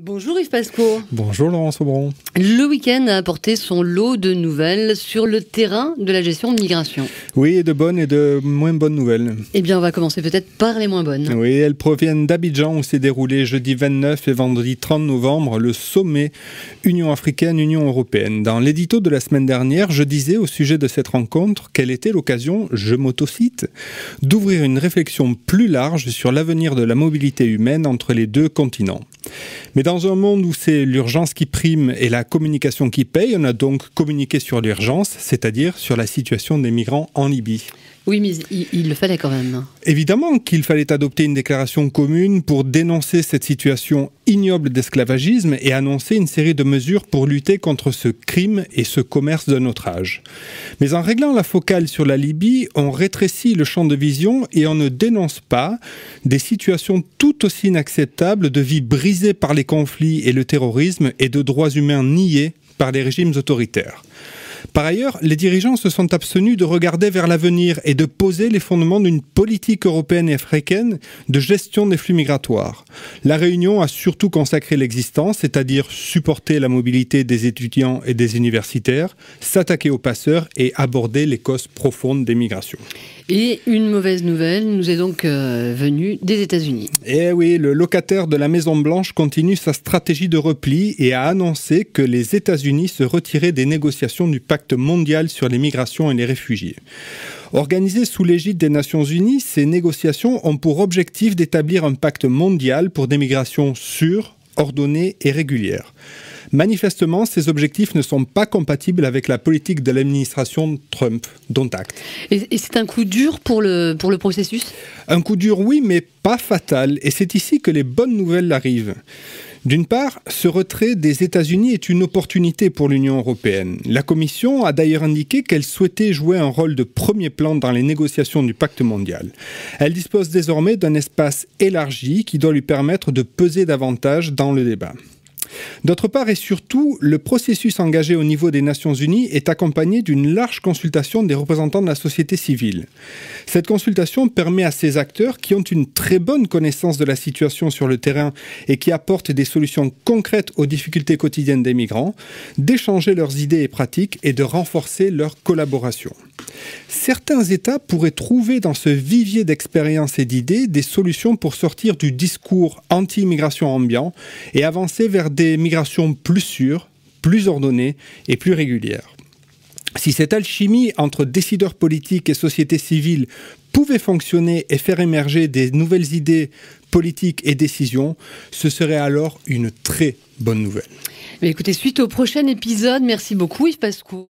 Bonjour Yves Pasco. Bonjour Laurence Aubron. Le week-end a apporté son lot de nouvelles sur le terrain de la gestion de migration. Oui, et de bonnes et de moins bonnes nouvelles. Eh bien, on va commencer peut-être par les moins bonnes. Oui, elles proviennent d'Abidjan où s'est déroulé jeudi 29 et vendredi 30 novembre le sommet Union africaine-Union européenne. Dans l'édito de la semaine dernière, je disais au sujet de cette rencontre qu'elle était l'occasion, je m'autocite, d'ouvrir une réflexion plus large sur l'avenir de la mobilité humaine entre les deux continents. Mais dans un monde où c'est l'urgence qui prime et la communication qui paye, on a donc communiqué sur l'urgence, c'est-à-dire sur la situation des migrants en Libye. Oui, mais il, le fallait quand même. Évidemment qu'il fallait adopter une déclaration commune pour dénoncer cette situation ignoble d'esclavagisme et annoncer une série de mesures pour lutter contre ce crime et ce commerce de notre âge. Mais en réglant la focale sur la Libye, on rétrécit le champ de vision et on ne dénonce pas des situations tout aussi inacceptables de vie brisée par les conflits et le terrorisme et de droits humains niés par les régimes autoritaires. Par ailleurs, les dirigeants se sont abstenus de regarder vers l'avenir et de poser les fondements d'une politique européenne et africaine de gestion des flux migratoires. La Réunion a surtout consacré l'existence, c'est-à-dire supporter la mobilité des étudiants et des universitaires, s'attaquer aux passeurs et aborder les causes profondes des migrations. Et une mauvaise nouvelle nous est donc euh, venue des États-Unis. Eh oui, le locataire de la Maison Blanche continue sa stratégie de repli et a annoncé que les États-Unis se retiraient des négociations du pacte mondial sur les migrations et les réfugiés. Organisées sous l'égide des Nations Unies, ces négociations ont pour objectif d'établir un pacte mondial pour des migrations sûres, ordonnées et régulières. Manifestement, ces objectifs ne sont pas compatibles avec la politique de l'administration Trump, dont acte. Et, et c'est un coup dur pour le, pour le processus Un coup dur, oui, mais pas fatal. Et c'est ici que les bonnes nouvelles arrivent. D'une part, ce retrait des États-Unis est une opportunité pour l'Union européenne. La Commission a d'ailleurs indiqué qu'elle souhaitait jouer un rôle de premier plan dans les négociations du pacte mondial. Elle dispose désormais d'un espace élargi qui doit lui permettre de peser davantage dans le débat. D'autre part et surtout, le processus engagé au niveau des Nations Unies est accompagné d'une large consultation des représentants de la société civile. Cette consultation permet à ces acteurs qui ont une très bonne connaissance de la situation sur le terrain et qui apportent des solutions concrètes aux difficultés quotidiennes des migrants, d'échanger leurs idées et pratiques et de renforcer leur collaboration. Certains États pourraient trouver dans ce vivier d'expériences et d'idées des solutions pour sortir du discours anti-immigration ambiant et avancer vers des migrations plus sûres, plus ordonnées et plus régulières. Si cette alchimie entre décideurs politiques et société civile pouvait fonctionner et faire émerger des nouvelles idées politiques et décisions, ce serait alors une très bonne nouvelle. écoutez, suite au prochain épisode, merci beaucoup Yves Pascou.